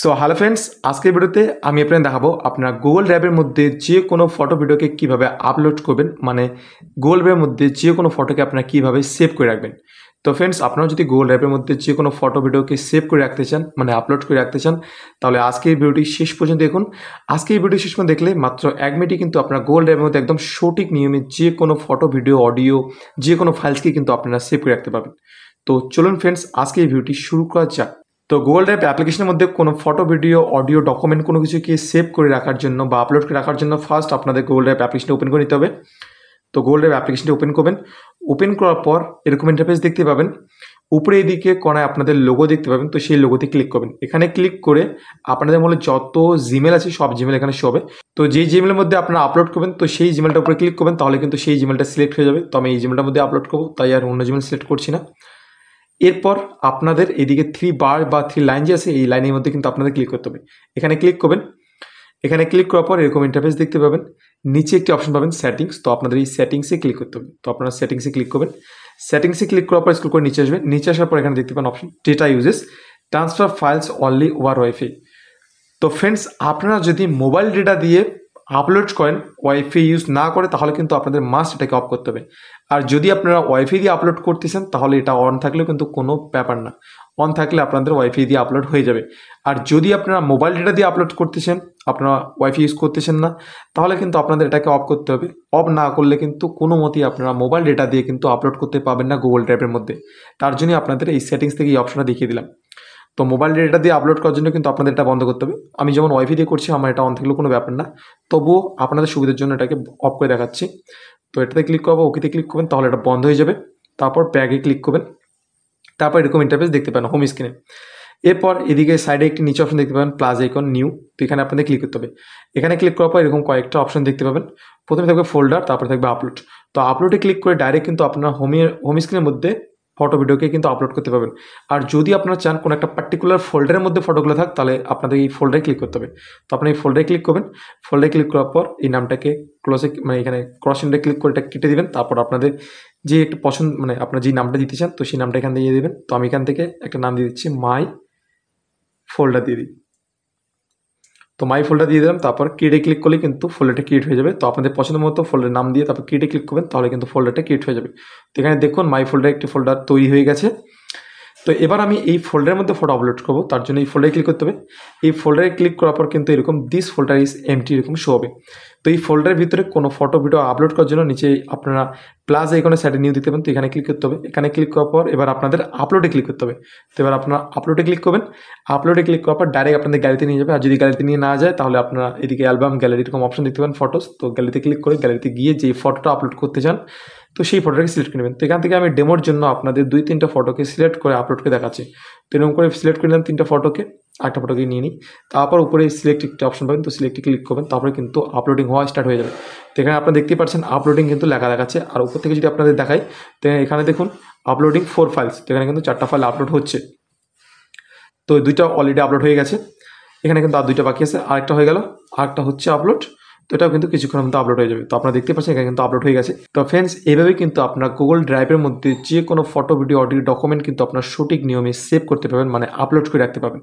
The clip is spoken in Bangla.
সো হ্যালো ফ্রেন্ডস আজকের ভিডিওতে আমি আপনাদের দেখাবো আপনার গুগল ড্রাইভের মধ্যে যে কোনো ফটো ভিডিওকে কিভাবে আপলোড করবেন মানে গুগল ড্রাইভের মধ্যে যে কোনো ফটোকে আপনার কিভাবে সেভ করে রাখবেন তো ফ্রেন্ডস আপনারা যদি গুগল ড্রাইভের মধ্যে যে কোনো ফটো ভিডিওকে সেভ করে রাখতে চান মানে আপলোড করে রাখতে চান তাহলে আজকের ভিডিওটি শেষ পর্যন্ত দেখুন আজকে এই ভিডিও শেষ পর্যন্ত দেখলে মাত্র এক মিনিটে কিন্তু আপনার গুগল ড্রাইভের মধ্যে একদম সঠিক নিয়মে যে কোনো ফটো ভিডিও অডিও যে কোনো ফাইলসকে কিন্তু আপনারা সেভ করে রাখতে পারবেন তো চলুন ফ্রেন্ডস আজকে এই ভিডিওটি শুরু করা যাক তো গুগল ড্রাইভ অ্যাপ্লিকেশনের মধ্যে কোনো ফটো ভিডিও অডিও ডকুমেন্ট কোনো কিছুকে সেভ করে রাখার জন্য বা আপলোড করে রাখার জন্য ফার্স্ট আপনাদের গুগল ড্রাইভ অ্যাপ্লিকেশনটা ওপেন করে নিতে হবে তো গুগল ড্রাইভ অ্যাপ্লিকেশনটি ওপেন করবেন ওপেন করার পর এরকম ইন্টারফেস দেখতে পাবেন উপরে এদিকে কোনায় আপনাদের লোগো দেখতে পাবেন তো সেই লোগোতে ক্লিক করবেন এখানে ক্লিক করে আপনাদের মধ্যে যত জিমেল আছে সব জিমেল এখানে শো হবে তো যেই জিমেলের মধ্যে আপনারা আপলোড করবেন তো সেই জিমেলটার উপরে ক্লিক করবেন তাহলে কিন্তু সেই জিমেলটা সিলেক্ট হয়ে যাবে তো আমি এই জিমেলটার মধ্যে আপলোড করবো তাই আর অন্য জিমেল সিলেক্ট করছি না এরপর আপনাদের এদিকে থ্রি বার বা থ্রি লাইন যে আছে এই লাইনের মধ্যে কিন্তু আপনাদের ক্লিক করতে হবে এখানে ক্লিক করবেন এখানে ক্লিক করার পর এরকম ইন্টারফেস দেখতে পাবেন নিচে একটি অপশন পাবেন সেটিংস তো আপনাদের এই সেটিংসে ক্লিক করতে হবে তো আপনারা সেটিংসে ক্লিক করবেন সেটিংসে ক্লিক করার পর স্কুল করে নিচে আসবেন নিচে আসার পর এখানে দেখতে পাবেন option data usage transfer files only over wifi তো ফ্রেন্ডস আপনারা যদি মোবাইল ডেটা দিয়ে আপলোড করেন ওয়াইফাই ইউজ না করে তাহলে কিন্তু আপনাদের মাস্ট এটাকে অফ করতে হবে আর যদি আপনারা ওয়াইফাই দিয়ে আপলোড করতেছেন তাহলে এটা অন থাকলেও কিন্তু কোনো ব্যাপার না অন থাকলে আপনাদের ওয়াইফাই দিয়ে আপলোড হয়ে যাবে আর যদি আপনারা মোবাইল ডেটা দিয়ে আপলোড করতেছেন আপনারা ওয়াইফাই ইউজ করতেছেন না তাহলে কিন্তু আপনাদের এটাকে অফ করতে হবে অফ না করলে কিন্তু কোনো মতেই আপনারা মোবাইল ডেটা দিয়ে কিন্তু আপলোড করতে পাবেন না গুগল ড্রাইভের মধ্যে তার জন্য আপনাদের এই সেটিংস থেকে এই অপশনটা দেখিয়ে দিলাম তো মোবাইল ডেটা দিয়ে আপলোড করার জন্য কিন্তু আপনাদের এটা বন্ধ করতে হবে আমি যেমন ওয়াইফাই দিয়ে করছি আমার এটা অন থাকলেও কোনো ব্যাপার না তবুও আপনাদের সুবিধার জন্য এটাকে অফ করে দেখাচ্ছি তো এটাতে ক্লিক করবো ওকেতে ক্লিক করবেন তাহলে এটা বন্ধ হয়ে যাবে তারপর ব্যাগে ক্লিক করবেন তারপর এরকম ইন্টারফেস দেখতে পান হোম স্ক্রিনে এরপর এদিকে সাইডে একটি নিচে অপশন দেখতে পাবেন প্লাস আইকন নিউ তো এখানে আপনাদের ক্লিক করতে হবে এখানে ক্লিক করার পর এরকম কয়েকটা অপশন দেখতে পাবেন প্রথমে থাকবে ফোল্ডার তারপরে থাকবে আপলোড তো আপলোডে ক্লিক করে ডাইরেক্ট কিন্তু আপনার হোমের হোম স্ক্রিনের মধ্যে ফটো ভিডিওকে কিন্তু আপলোড করতে পারবেন আর যদি আপনারা চান কোনো একটা পার্টিকুলার ফোল্ডারের মধ্যে ফটোগুলো থাক তাহলে আপনাদের এই ফোল্ডারে ক্লিক করতে হবে তো আপনি এই ফোল্ডারে ক্লিক করবেন ফোল্ডারে ক্লিক করার পর এই নামটাকে ক্লোজে মানে এখানে ক্রস ইন্ডে ক্লিক করে এটা কেটে দেবেন তারপর আপনাদের যে একটা পছন্দ মানে আপনার যে নামটা দিতে চান তো সেই নামটা এখান দিয়ে দেবেন তো আমি এখান থেকে একটা নাম দিয়ে দিচ্ছি মাই ফোল্ডার দিয়ে দিই তো মাই ফোল্ডার দিয়ে দিলাম তারপর ক্রিয়েটে ক্লিক করলে কিন্তু ফোল্ডারটা ক্রিয়েট হয়ে যাবে তো আপনাদের পছন্দ মতো ফোল্ডার নাম দিয়ে তারপর ক্রিয়েটে ক্লিক করবেন তাহলে কিন্তু ফোল্ডারটা ক্রিয়েট হয়ে যাবে তো এখানে দেখুন মাই ফোল্ডার একটি ফোল্ডার তৈরি হয়ে গেছে তো এবার আমি এই ফোল্ডারের মধ্যে ফটো আপলোড করবো তার জন্য এই ফোল্ডারে ক্লিক করতে হবে এই ফোল্ডারে ক্লিক করার পর কিন্তু এরকম দিস ফোল্ডার ইজ এমটি এরকম শো হবে তো এই ফোল্ডারের ভিতরে কোনো ফটো ভিডিও আপলোড করার জন্য নিচে আপনারা প্লাস এখানে সাইডে নিউ দিতে পারেন তো এখানে ক্লিক করতে হবে এখানে ক্লিক করার পর এবার আপনাদের আপলোডে ক্লিক করতে হবে তো এবার আপনারা আপলোডে ক্লিক করবেন আপলোডে ক্লিক করার পর ডাইরেক্ট আপনাদের গ্যালারিতে নিয়ে যাবে আর যদি গ্যালারিতে নিয়ে না যায় তাহলে আপনারা এদিকে অ্যালবাম গ্যালারি এরকম অপশন দেখতে পারেন ফটোস তো গ্যালারিতে ক্লিক করে গ্যালারিতে গিয়ে যে ফটোটা আপলোড করতে চান তো সেই ফটোটাকে সিলেক্ট করে নেবেন তো এখান থেকে আমি ডেমোর জন্য আপনাদের দুই তিনটা ফটোকে সিলেক্ট করে আপলোড করে দেখাচ্ছি তো এরকম করে সিলেক্ট করে নিলাম তিনটা ফটোকে একটা ফটোকে নিয়ে নিই তারপর উপরে সিলেক্ট অপশন পাবেন তো সিলেক্টে ক্লিক করবেন তারপরে কিন্তু আপলোডিং হওয়া স্টার্ট হয়ে যাবে তো এখানে আপনারা দেখতেই পাচ্ছেন আপলোডিং কিন্তু লেখা দেখাচ্ছে আর উপর থেকে যদি আপনাদের দেখাই তো এখানে দেখুন আপলোডিং ফোর ফাইলস তো এখানে কিন্তু চারটা ফাইল আপলোড হচ্ছে তো দুইটা অলরেডি আপলোড হয়ে গেছে এখানে কিন্তু আর দুইটা বাকি আছে আরেকটা হয়ে গেল আরেকটা হচ্ছে আপলোড তো এটাও কিন্তু কিছুক্ষণের মধ্যে আপলোড হয়ে যাবে তো আপনারা দেখতে পাচ্ছেন এখানে কিন্তু আপলোড হয়ে গেছে তো ফ্রেন্ডস এইভাবে কিন্তু আপনার গুগল ড্রাইভের মধ্যে যে কোনো ফটো ভিডিও অডিও ডকুমেন্ট কিন্তু আপনার সঠিক নিয়মে সেভ করতে পারবেন মানে আপলোড করে রাখতে পারবেন